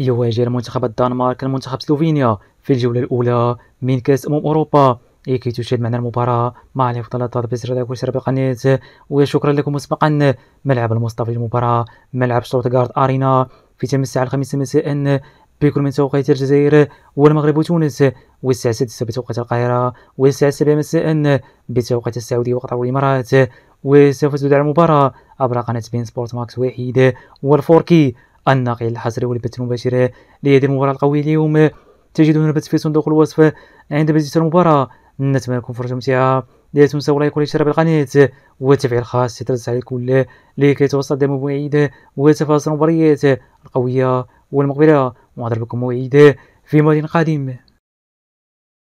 يواجه المنتخب الدنمارك المنتخب سلوفينيا في الجولة الأولى من كأس أمم أوروبا لكي إيه، كي تشاهد معنا المباراة مع الإفضل تطبيس راداك وشكرا لكم مسبقا ملعب المصطفى المباراة ملعب شتوتغارت أرينا في تم الساعة الخامسة مساء بكل من توقيت الجزائر والمغرب وتونس والساعة السادسة بتوقيت القاهرة والساعة السابعة مساء بتوقيت السعودية وقطر والإمارات وسوف تدعى المباراة عبر قناة بين سبورت ماكس وحيد والفوركي الناقي الحصري والبث المباشر لهذه المباراة القوية اليوم تجدون البث في صندوق الوصف عند بداية المباراة نتمنى لكم فرجة ممتعة لا تنسوا لايك والاشتراك بالقناة والتفعيل الخاص يترسل على الكل لكي توصل دائما بمواعيد وتفاصيل المباريات القوية والمقبلة ونضرب لكم موعد في ماضي قادم